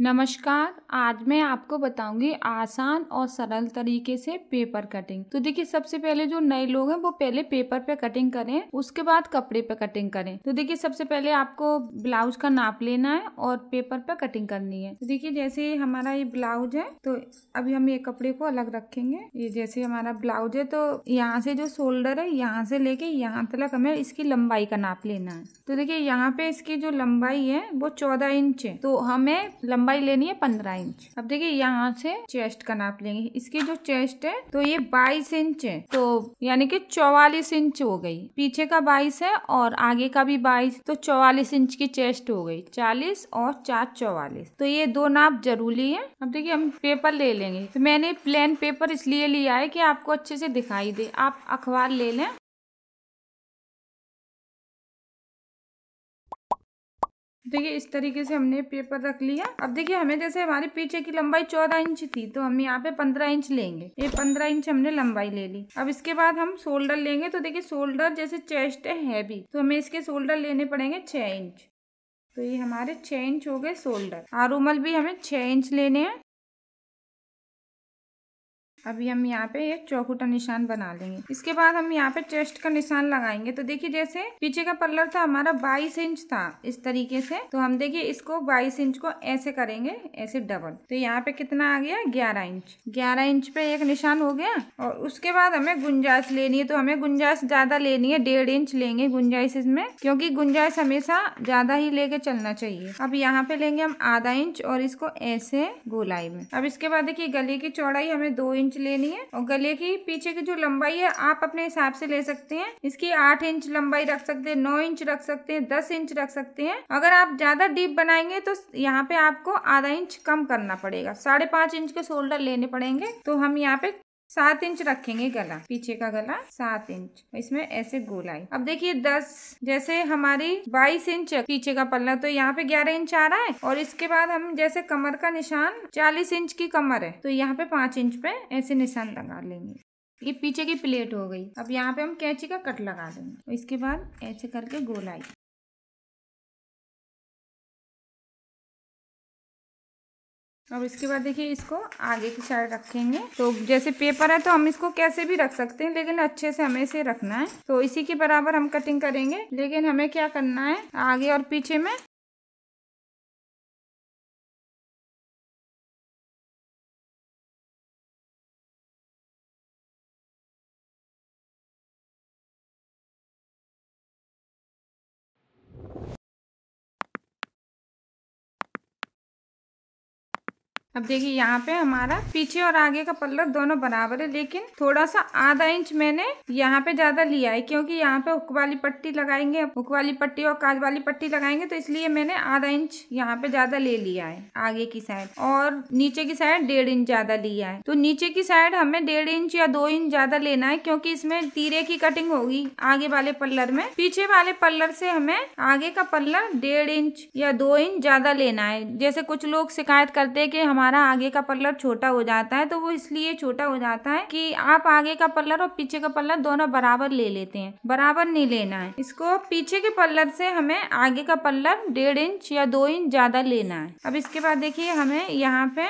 नमस्कार आज मैं आपको बताऊंगी आसान और सरल तरीके से पेपर कटिंग तो देखिए सबसे पहले जो नए लोग हैं वो पहले पेपर पे कटिंग करें उसके बाद कपड़े पे कटिंग करें तो देखिए सबसे पहले आपको ब्लाउज का नाप लेना है और पेपर पे कटिंग करनी है तो देखिए जैसे हमारा ये ब्लाउज है तो अभी हम ये कपड़े को अलग रखेंगे ये जैसे हमारा ब्लाउज है तो यहाँ से जो शोल्डर है यहाँ से लेके यहाँ तक हमें इसकी लंबाई का नाप लेना है तो देखिये यहाँ पे इसकी जो लंबाई है वो चौदह इंच है तो हमें लंबाई लेनी है पंद्रह इंच अब देखिए यहाँ से चेस्ट का नाप लेंगे इसकी जो चेस्ट है तो ये बाईस इंच है तो यानी कि चौवालीस इंच हो गई पीछे का बाईस है और आगे का भी बाईस तो चौवालीस इंच की चेस्ट हो गई चालीस और चार चौवालीस तो ये दो नाप जरूरी है अब देखिए हम पेपर ले लेंगे तो मैंने प्लेन पेपर इसलिए लिया है की आपको अच्छे से दिखाई दे आप अखबार ले लें देखिए इस तरीके से हमने पेपर रख लिया अब देखिए हमें जैसे हमारे पीछे की लंबाई चौदह इंच थी तो हम यहाँ पे पंद्रह इंच लेंगे ये पंद्रह इंच हमने लंबाई ले ली अब इसके बाद हम शोल्डर लेंगे तो देखिए शोल्डर जैसे चेस्ट है भी तो हमें इसके शोल्डर लेने पड़ेंगे छः इंच तो ये हमारे छः इंच हो गए शोल्डर आरूमल भी हमें छः इंच लेने हैं अभी हम यहाँ पे एक चौकूटा निशान बना लेंगे इसके बाद हम यहाँ पे चेस्ट का निशान लगाएंगे तो देखिए जैसे पीछे का पल्लर था हमारा 22 इंच था इस तरीके से तो हम देखिए इसको 22 इंच को ऐसे करेंगे ऐसे डबल तो यहाँ पे कितना आ गया 11 इंच 11 इंच पे एक निशान हो गया और उसके बाद हमें गुंजाइश लेनी है तो हमें गुंजाइश ज्यादा लेनी है डेढ़ इंच लेंगे गुंजाइश इसमें क्योंकि गुंजाइश हमेशा ज्यादा ही लेके चलना चाहिए अब यहाँ पे लेंगे हम आधा इंच और इसको ऐसे गोलाई में अब इसके बाद देखिए गले की चौड़ाई हमें दो इंच इंच लेनी है और गले की पीछे की जो लंबाई है आप अपने हिसाब से ले सकते हैं इसकी आठ इंच लंबाई रख सकते हैं नौ इंच रख सकते हैं दस इंच रख सकते हैं अगर आप ज्यादा डीप बनाएंगे तो यहाँ पे आपको आधा इंच कम करना पड़ेगा साढ़े इंच के शोल्डर लेने पड़ेंगे तो हम यहाँ पे सात इंच रखेंगे गला पीछे का गला सात इंच इसमें ऐसे गोलाई अब देखिए दस जैसे हमारी बाईस इंच पीछे का पल्ला तो यहाँ पे ग्यारह इंच आ रहा है और इसके बाद हम जैसे कमर का निशान चालीस इंच की कमर है तो यहाँ पे पांच इंच पे ऐसे निशान लगा लेंगे ये पीछे की प्लेट हो गई अब यहाँ पे हम कैंची का कट लगा देंगे इसके बाद ऐसे करके गोलाई अब इसके बाद देखिए इसको आगे की साइड रखेंगे तो जैसे पेपर है तो हम इसको कैसे भी रख सकते हैं लेकिन अच्छे से हमें इसे रखना है तो इसी के बराबर हम कटिंग करेंगे लेकिन हमें क्या करना है आगे और पीछे में अब देखिए यहाँ पे हमारा पीछे और आगे का पल्ला दोनों बराबर है लेकिन थोड़ा सा आधा इंच मैंने यहाँ पे ज्यादा लिया है क्योंकि यहाँ पे हुक वाली पट्टी लगाएंगे हुक वाली पट्टी और काज वाली पट्टी लगाएंगे तो इसलिए मैंने आधा इंच यहाँ पे ज्यादा ले लिया है आगे की साइड और नीचे की साइड डेढ़ इंच ज्यादा लिया है तो नीचे की साइड हमें डेढ़ इंच या दो इंच ज्यादा लेना है क्योंकि इसमें तीरे की कटिंग होगी आगे वाले पल्लर में पीछे वाले पल्लर से हमें आगे का पल्लर डेढ़ इंच या दो इंच ज्यादा लेना है जैसे कुछ लोग शिकायत करते हैं कि हमारे हमारा आगे का पल्लर छोटा हो जाता है तो वो इसलिए छोटा हो जाता है कि आप आगे का पल्लर और पीछे का पल्लर दोनों बराबर ले लेते हैं बराबर नहीं लेना है इसको पीछे के पल्लर से हमें आगे का पल्लर डेढ़ इंच या दो इंच ज़्यादा लेना है अब इसके बाद देखिए हमें यहाँ पे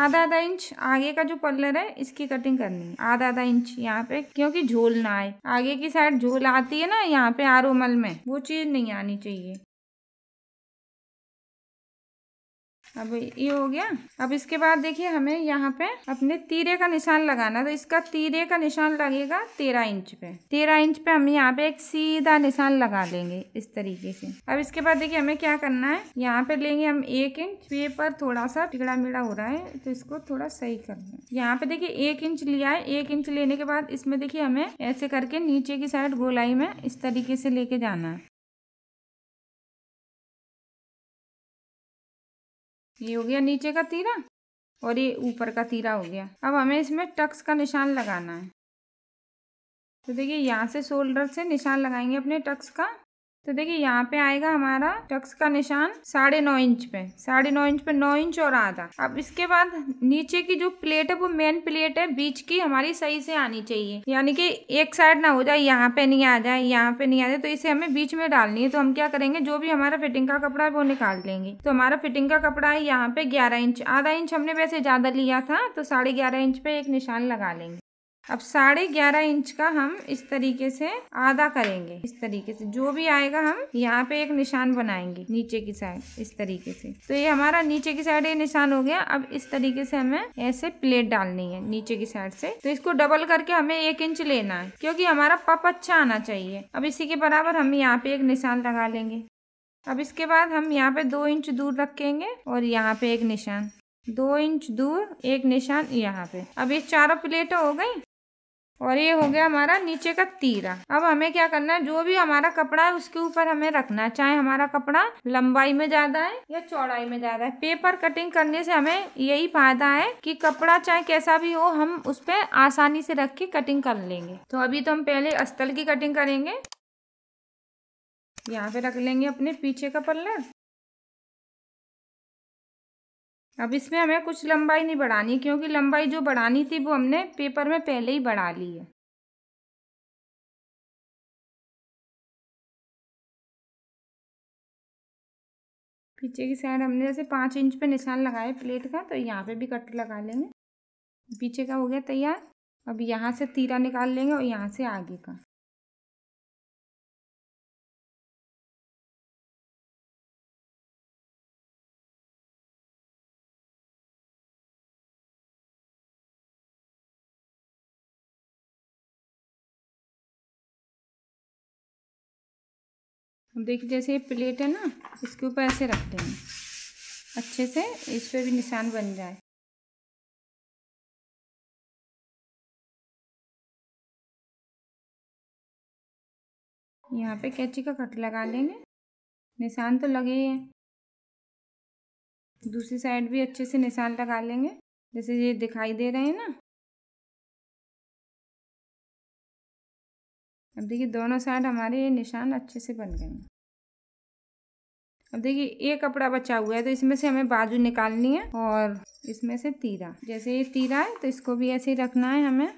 आधा आधा इंच आगे का जो पल्लर है इसकी कटिंग करनी है आधा आधा इंच यहाँ पे क्योंकि झोल ना आए आगे की साइड झोल आती है ना यहाँ पे आरोमल में वो चीज नहीं आनी चाहिए अब ये हो गया अब इसके बाद देखिए हमें यहाँ पे अपने तीरे का निशान लगाना तो इसका तीरे का निशान लगेगा तेरह इंच पे तेरह इंच पे हम यहाँ पे एक सीधा निशान लगा लेंगे इस तरीके से अब इसके बाद देखिए हमें क्या करना है यहाँ पे लेंगे हम एक इंच पे तो पर थोड़ा सा टिगड़ा मिड़ा हो रहा है तो इसको थोड़ा सही कर लें यहाँ पे देखिये एक इंच लिया है एक इंच लेने के बाद इसमें देखिये हमें ऐसे करके नीचे की साइड गोलाई में इस तरीके से लेके जाना है ये हो गया नीचे का तीरा और ये ऊपर का तीरा हो गया अब हमें इसमें टक्स का निशान लगाना है तो देखिए यहाँ से शोल्डर से निशान लगाएंगे अपने टक्स का तो देखिए यहाँ पे आएगा हमारा टक्स का निशान साढ़े नौ इंच पे साढ़े नौ इंच पे नौ इंच और आधा अब इसके बाद नीचे की जो प्लेट है वो मेन प्लेट है बीच की हमारी सही से आनी चाहिए यानी कि एक साइड ना हो जाए यहाँ पे नहीं आ जाए यहाँ पे नहीं आ जाए तो इसे हमें बीच में डालनी है तो हम क्या करेंगे जो भी हमारा फिटिंग का कपड़ा है वो निकाल लेंगे तो हमारा फिटिंग का कपड़ा है यहाँ पे ग्यारह इंच आधा इंच हमने वैसे ज्यादा लिया था तो साढ़े ग्यारह इंच पे एक निशान लगा लेंगे अब साढ़े ग्यारह इंच का हम इस तरीके से आधा करेंगे इस तरीके से जो भी आएगा हम यहाँ पे एक निशान बनाएंगे नीचे की साइड इस तरीके से तो ये हमारा नीचे की साइड ये निशान हो गया अब इस तरीके से हमें ऐसे प्लेट डालनी है नीचे की साइड से तो इसको डबल करके हमें एक इंच लेना है क्योंकि हमारा पप अच्छा आना चाहिए अब इसी के बराबर हम यहाँ पे एक निशान लगा लेंगे अब इसके बाद हम यहाँ पे दो इंच दूर रखेंगे और यहाँ पे एक निशान दो इंच दूर एक निशान यहाँ पे अब ये चारों प्लेटें हो गई और ये हो गया हमारा नीचे का तीरा अब हमें क्या करना है जो भी हमारा कपड़ा है उसके ऊपर हमें रखना है चाहे हमारा कपड़ा लंबाई में ज्यादा है या चौड़ाई में ज्यादा है पेपर कटिंग करने से हमें यही फायदा है कि कपड़ा चाहे कैसा भी हो हम उस पर आसानी से रख के कटिंग कर लेंगे तो अभी तो हम पहले अस्तल की कटिंग करेंगे यहाँ पे रख लेंगे अपने पीछे का पल्लर अब इसमें हमें कुछ लंबाई नहीं बढ़ानी क्योंकि लंबाई जो बढ़ानी थी वो हमने पेपर में पहले ही बढ़ा ली है पीछे की साइड हमने जैसे पाँच इंच पे निशान लगाए प्लेट का तो यहाँ पे भी कट लगा लेंगे पीछे का हो गया तैयार अब यहाँ से तीरा निकाल लेंगे और यहाँ से आगे का अब देखिए जैसे ये प्लेट है ना इसके ऊपर ऐसे रख देंगे अच्छे से इस पर भी निशान बन जाए यहाँ पे कैची का कट लगा लेंगे निशान तो लगे ही हैं दूसरी साइड भी अच्छे से निशान लगा लेंगे जैसे ये दिखाई दे रहे हैं ना अब देखिए दोनों साइड हमारे ये निशान अच्छे से बन गए हैं अब देखिए ये कपड़ा बचा हुआ है तो इसमें से हमें बाजू निकालनी है और इसमें से तीरा जैसे ये तीरा है तो इसको भी ऐसे ही रखना है हमें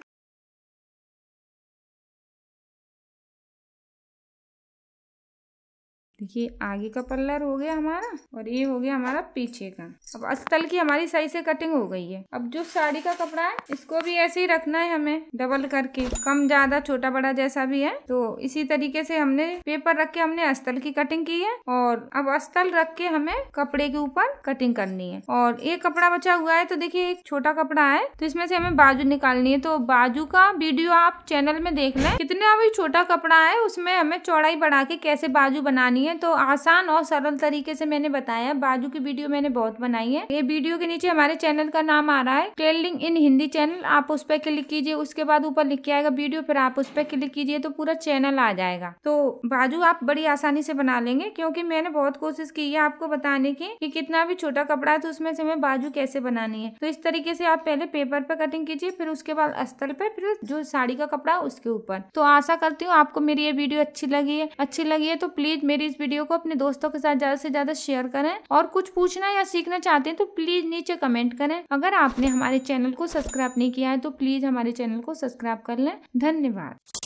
देखिए आगे का पल्ला हो गया हमारा और ये हो गया हमारा पीछे का अब अस्तल की हमारी सही से कटिंग हो गई है अब जो साड़ी का कपड़ा है इसको भी ऐसे ही रखना है हमें डबल करके कम ज्यादा छोटा बड़ा जैसा भी है तो इसी तरीके से हमने पेपर रख के हमने अस्तल की कटिंग की है और अब अस्तल रख के हमें कपड़े के ऊपर कटिंग करनी है और एक कपड़ा बचा हुआ है तो देखिये एक छोटा कपड़ा है तो इसमें से हमें बाजू निकालनी है तो बाजू का वीडियो आप चैनल में देख लें कितना भी छोटा कपड़ा है उसमें हमें चौड़ाई बढ़ा के कैसे बाजू बनानी है हैं तो आसान और सरल तरीके से मैंने बताया बाजू की वीडियो मैंने बहुत बनाई है ये वीडियो के नीचे हमारे चैनल का नाम आ रहा है टेलिंग इन हिंदी चैनल आप उस पर क्लिक कीजिए उसके बाद ऊपर लिख के आएगा वीडियो फिर आप उस पर क्लिक कीजिए तो पूरा चैनल आ जाएगा तो बाजू आप बड़ी आसानी से बना लेंगे क्योंकि मैंने बहुत कोशिश की है आपको बताने की कि कितना भी छोटा कपड़ा है तो उसमें से हमें बाजू कैसे बनानी है तो इस तरीके से आप पहले पेपर पर कटिंग कीजिए फिर उसके बाद अस्तर पे फिर जो साड़ी का कपड़ा उसके ऊपर तो आशा करती हूँ आपको मेरी ये वीडियो अच्छी लगी है अच्छी लगी है तो प्लीज मेरी इस वीडियो को अपने दोस्तों के साथ ज्यादा से ज्यादा शेयर करें और कुछ पूछना या सीखना चाहते हैं तो प्लीज नीचे कमेंट करें अगर आपने हमारे चैनल को सब्सक्राइब नहीं किया है तो प्लीज हमारे चैनल को सब्सक्राइब कर लें धन्यवाद